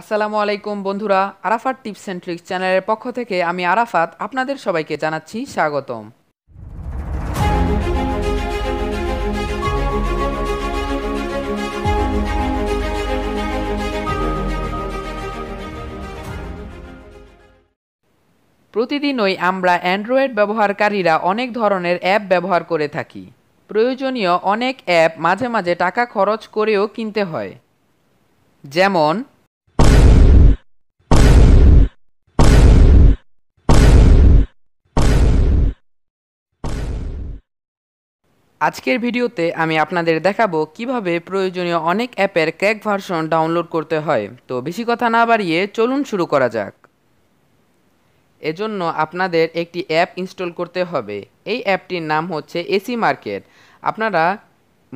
আসসালামু আলাইকুম বন্ধুরা আরাফাত টিপস অ্যান্ড ট্রিক্স চ্যানেলের পক্ষ থেকে আমি আরাফাত আপনাদের সবাইকে জানাচ্ছি স্বাগতম প্রতিদিনই আমরা অ্যান্ড্রয়েড ব্যবহারকারীরা অনেক ধরনের অ্যাপ ব্যবহার করে থাকি প্রয়োজনীয় অনেক অ্যাপ মাঝে মাঝে টাকা খরচ করেও কিনতে হয় যেমন আজকের ভিডিওতে আমি আপনাদের দেখাবো কিভাবে প্রয়োজনীয় অনেক অ্যাপের ক্র্যাক ভার্সন ডাউনলোড করতে হয় তো বেশি কথা না বাড়িয়ে চলুন শুরু করা যাক এজন্য আপনাদের একটি অ্যাপ ইনস্টল করতে হবে এই অ্যাপটির নাম হচ্ছে এসি মার্কেট আপনারা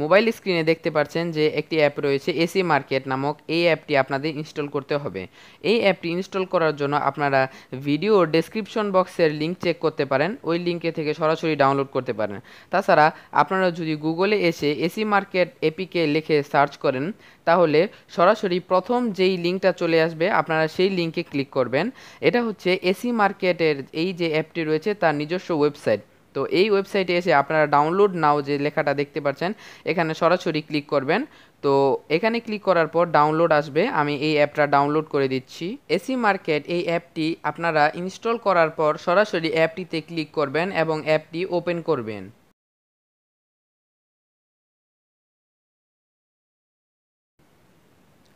মোবাইল স্ক্রিনে দেখতে পাচ্ছেন যে একটি অ্যাপ রয়েছে এসি মার্কেট নামক এই অ্যাপটি আপনাদের ইনস্টল করতে হবে এই অ্যাপটি ইনস্টল করার জন্য আপনারা ভিডিও ডেসক্রিপশন বক্সের লিঙ্ক চেক করতে পারেন ওই লিঙ্কে থেকে সরাসরি ডাউনলোড করতে পারেন তাছাড়া আপনারা যদি গুগলে এসে এসি মার্কেট এপিকে লিখে সার্চ করেন তাহলে সরাসরি প্রথম যেই লিঙ্কটা চলে আসবে আপনারা সেই লিঙ্কে ক্লিক করবেন এটা হচ্ছে এসি মার্কেটের এই যে অ্যাপটি রয়েছে তার নিজস্ব ওয়েবসাইট তো এই ওয়েবসাইটে এসে আপনারা ডাউনলোড নাও যে লেখাটা দেখতে পাচ্ছেন এখানে সরাসরি ক্লিক করবেন তো এখানে ক্লিক করার পর ডাউনলোড আসবে আমি এই অ্যাপটা ডাউনলোড করে দিচ্ছি এসি মার্কেট এই অ্যাপটি আপনারা ইনস্টল করার পর সরাসরি অ্যাপটিতে ক্লিক করবেন এবং অ্যাপটি ওপেন করবেন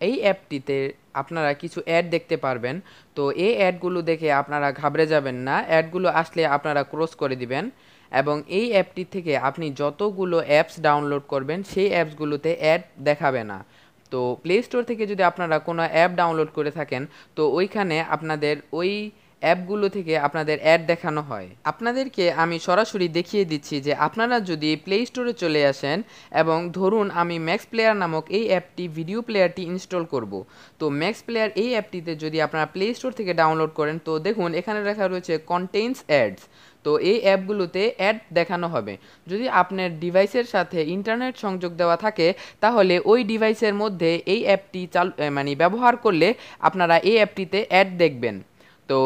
এই অ্যাপটিতে আপনারা কিছু অ্যাড দেখতে পারবেন তো এই অ্যাডগুলো দেখে আপনারা ঘাবড়ে যাবেন না অ্যাডগুলো আসলে আপনারা ক্রস করে দিবেন এবং এই অ্যাপটি থেকে আপনি যতগুলো অ্যাপস ডাউনলোড করবেন সেই অ্যাপসগুলোতে অ্যাড দেখাবে না তো প্লে স্টোর থেকে যদি আপনারা কোনো অ্যাপ ডাউনলোড করে থাকেন তো ওইখানে আপনাদের ওই অ্যাপগুলো থেকে আপনাদের অ্যাড দেখানো হয় আপনাদেরকে আমি সরাসরি দেখিয়ে দিচ্ছি যে আপনারা যদি প্লে স্টোরে চলে আসেন এবং ধরুন আমি ম্যাক্স প্লেয়ার নামক এই অ্যাপটি ভিডিও প্লেয়ারটি ইনস্টল করব তো ম্যাক্স প্লেয়ার এই অ্যাপটিতে যদি আপনারা প্লে স্টোর থেকে ডাউনলোড করেন তো দেখুন এখানে লেখা রয়েছে কন্টেন্টস অ্যাডস তো এই অ্যাপগুলোতে অ্যাড দেখানো হবে যদি আপনার ডিভাইসের সাথে ইন্টারনেট সংযোগ দেওয়া থাকে তাহলে ওই ডিভাইসের মধ্যে এই অ্যাপটি চাল মানে ব্যবহার করলে আপনারা এই অ্যাপটিতে অ্যাড দেখবেন তো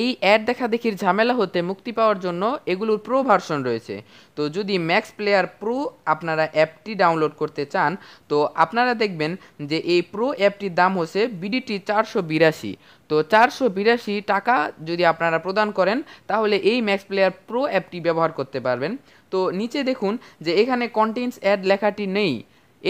এই অ্যাড দেখা দেখির ঝামেলা হতে মুক্তি পাওয়ার জন্য এগুলোর প্রো ভার্সন রয়েছে তো যদি ম্যাক্স প্লেয়ার প্রো আপনারা অ্যাপটি ডাউনলোড করতে চান তো আপনারা দেখবেন যে এই প্রো অ্যাপটির দাম হচ্ছে বিডিটি চারশো বিরাশি তো চারশো বিরাশি টাকা যদি আপনারা প্রদান করেন তাহলে এই ম্যাক্স প্লেয়ার প্রো অ্যাপটি ব্যবহার করতে পারবেন তো নিচে দেখুন যে এখানে কন্টেন্টস অ্যাড লেখাটি নেই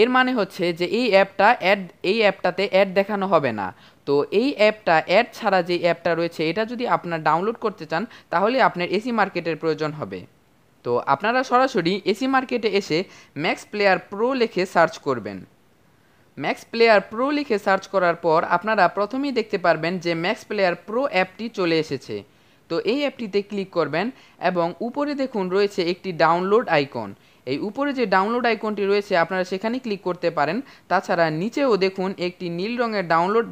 এর মানে হচ্ছে যে এই অ্যাপটা অ্যাড এই অ্যাপটাতে অ্যাড দেখানো হবে না তো এই অ্যাপটা অ্যাড ছাড়া যে অ্যাপটা রয়েছে এটা যদি আপনার ডাউনলোড করতে চান তাহলে আপনার এসি মার্কেটের প্রয়োজন হবে তো আপনারা সরাসরি এসি মার্কেটে এসে ম্যাক্স প্লেয়ার প্রো লিখে সার্চ করবেন ম্যাক্স প্লেয়ার প্রো লিখে সার্চ করার পর আপনারা প্রথমেই দেখতে পারবেন যে ম্যাক্স প্লেয়ার প্রো অ্যাপটি চলে এসেছে তো এই অ্যাপটিতে ক্লিক করবেন এবং উপরে দেখুন রয়েছে একটি ডাউনলোড আইকন এই উপরে যে ডাউনলোড আইকনটি রয়েছে আপনারা সেখানে ক্লিক করতে পারেন তাছাড়া নিচেও দেখুন একটি নীল রঙের ডাউনলোড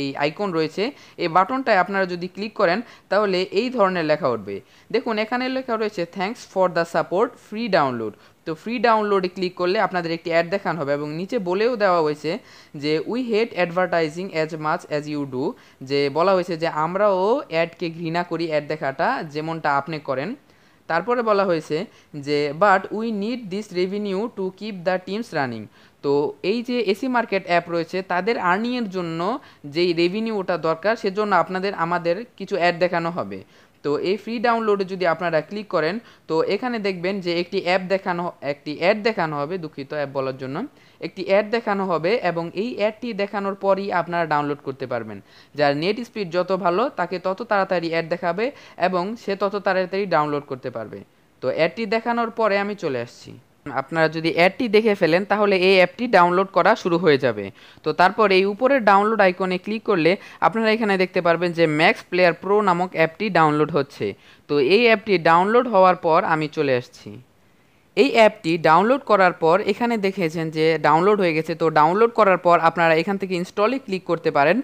এই আইকন রয়েছে এই বাটনটায় আপনারা যদি ক্লিক করেন তাহলে এই ধরনের লেখা উঠবে দেখুন এখানে লেখা রয়েছে thanks for the support free download তো ফ্রি ডাউনলোডে ক্লিক করলে আপনাদের একটি অ্যাড দেখানো হবে এবং নিচে বলেও দেওয়া হয়েছে যে we hate advertising as much as you do যে বলা হয়েছে যে আমরাও অ্যাডকে ঘৃণা করি অ্যাড দেখাটা যেমনটা আপনি করেন তারপরে বলা হয়েছে যে but we need this revenue to keep the teams running তো এই যে এসি মার্কেট অ্যাপ রয়েছে তাদের আর্নিংয়ের জন্য যেই রেভিনিউটা দরকার সেজন্য আপনাদের আমাদের কিছু অ্যাড দেখানো হবে তো এই ফ্রি ডাউনলোডে যদি আপনারা ক্লিক করেন তো এখানে দেখবেন যে একটি অ্যাপ দেখানো একটি অ্যাড দেখানো হবে দুঃখিত অ্যাপ বলার জন্য একটি অ্যাড দেখানো হবে এবং এই অ্যাডটি দেখানোর পরই আপনারা ডাউনলোড করতে পারবেন যার নেট স্পিড যত ভালো তাকে তত তাড়াতাড়ি অ্যাড দেখাবে এবং সে তত তাড়াতাড়ি ডাউনলোড করতে পারবে তো অ্যাডটি দেখানোর পরে আমি চলে আসছি আপনারা যদি অ্যাডটি দেখে ফেলেন তাহলে এই অ্যাপটি ডাউনলোড করা শুরু হয়ে যাবে তো তারপর এই উপরের ডাউনলোড আইকনে ক্লিক করলে আপনারা এখানে দেখতে পারবেন যে ম্যাক্স প্লেয়ার প্রো নামক অ্যাপটি ডাউনলোড হচ্ছে তো এই অ্যাপটি ডাউনলোড হওয়ার পর আমি চলে আসছি এই অ্যাপটি ডাউনলোড করার পর এখানে দেখেছেন যে ডাউনলোড হয়ে গেছে তো ডাউনলোড করার পর আপনারা এখান থেকে ইনস্টলে ক্লিক করতে পারেন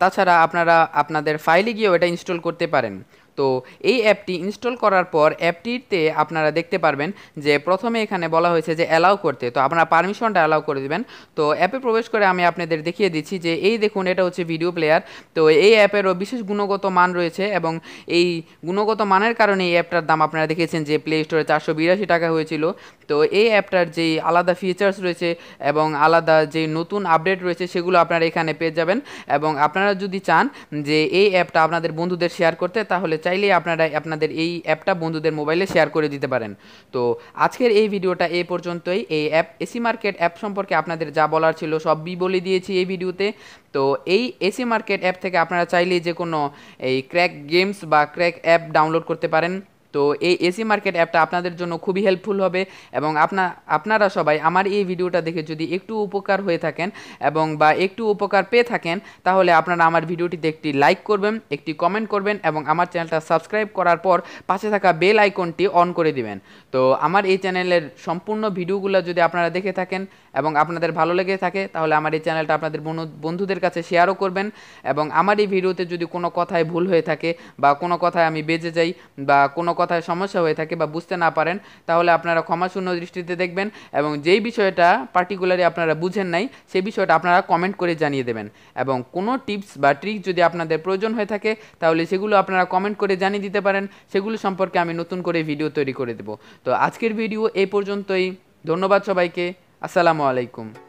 তাছাড়া আপনারা আপনাদের ফাইলে গিয়েও এটা ইনস্টল করতে পারেন তো এই অ্যাপটি ইনস্টল করার পর অ্যাপটিতে আপনারা দেখতে পারবেন যে প্রথমে এখানে বলা হয়েছে যে অ্যালাউ করতে তো আপনারা পারমিশনটা অ্যালাউ করে দেবেন তো অ্যাপে প্রবেশ করে আমি আপনাদের দেখিয়ে দিচ্ছি যে এই দেখুন এটা হচ্ছে ভিডিও প্লেয়ার তো এই অ্যাপেরও বিশেষ গুণগত মান রয়েছে এবং এই গুণগত মানের কারণে এই অ্যাপটার দাম আপনারা দেখেছেন যে প্লে স্টোরে চারশো বিরাশি টাকা হয়েছিল তো এই অ্যাপটার যেই আলাদা ফিচার্স রয়েছে এবং আলাদা যে নতুন আপডেট রয়েছে সেগুলো আপনারা এখানে পেয়ে যাবেন এবং আপনারা যদি চান যে এই অ্যাপটা আপনাদের বন্ধুদের শেয়ার করতে তাহলে চাইলে আপনারা আপনাদের এই অ্যাপটা বন্ধুদের মোবাইলে শেয়ার করে দিতে পারেন তো আজকের এই ভিডিওটা এ পর্যন্তই এই অ্যাপ এসি মার্কেট অ্যাপ সম্পর্কে আপনাদের যা বলার ছিল সবই বলে দিয়েছি এই ভিডিওতে তো এই এসি মার্কেট অ্যাপ থেকে আপনারা চাইলে যে কোনো এই ক্র্যাক গেমস বা ক্র্যাক অ্যাপ ডাউনলোড করতে পারেন তো এই এসি মার্কেট অ্যাপটা আপনাদের জন্য খুবই হেল্পফুল হবে এবং আপনা আপনারা সবাই আমার এই ভিডিওটা দেখে যদি একটু উপকার হয়ে থাকেন এবং বা একটু উপকার পেয়ে থাকেন তাহলে আপনারা আমার ভিডিওটিতে একটি লাইক করবেন একটি কমেন্ট করবেন এবং আমার চ্যানেলটা সাবস্ক্রাইব করার পর পাশে থাকা বেল আইকনটি অন করে দিবেন তো আমার এই চ্যানেলের সম্পূর্ণ ভিডিওগুলো যদি আপনারা দেখে থাকেন এবং আপনাদের ভালো লেগে থাকে তাহলে আমার এই চ্যানেলটা আপনাদের বন্ধুদের কাছে শেয়ারও করবেন এবং আমার এই ভিডিওতে যদি কোনো কথায় ভুল হয়ে থাকে বা কোনো কথায় আমি বেজে যাই বা কোনো কথা কথায় সমস্যা হয়ে থাকে বা বুঝতে না পারেন তাহলে আপনারা ক্ষমাশূন্য দৃষ্টিতে দেখবেন এবং যেই বিষয়টা পার্টিকুলারি আপনারা বুঝেন নাই সেই বিষয়টা আপনারা কমেন্ট করে জানিয়ে দেবেন এবং কোনো টিপস বা ট্রিক যদি আপনাদের প্রয়োজন হয়ে থাকে তাহলে সেগুলো আপনারা কমেন্ট করে জানিয়ে দিতে পারেন সেগুলো সম্পর্কে আমি নতুন করে ভিডিও তৈরি করে দেব তো আজকের ভিডিও এই পর্যন্তই ধন্যবাদ সবাইকে আসসালামু আলাইকুম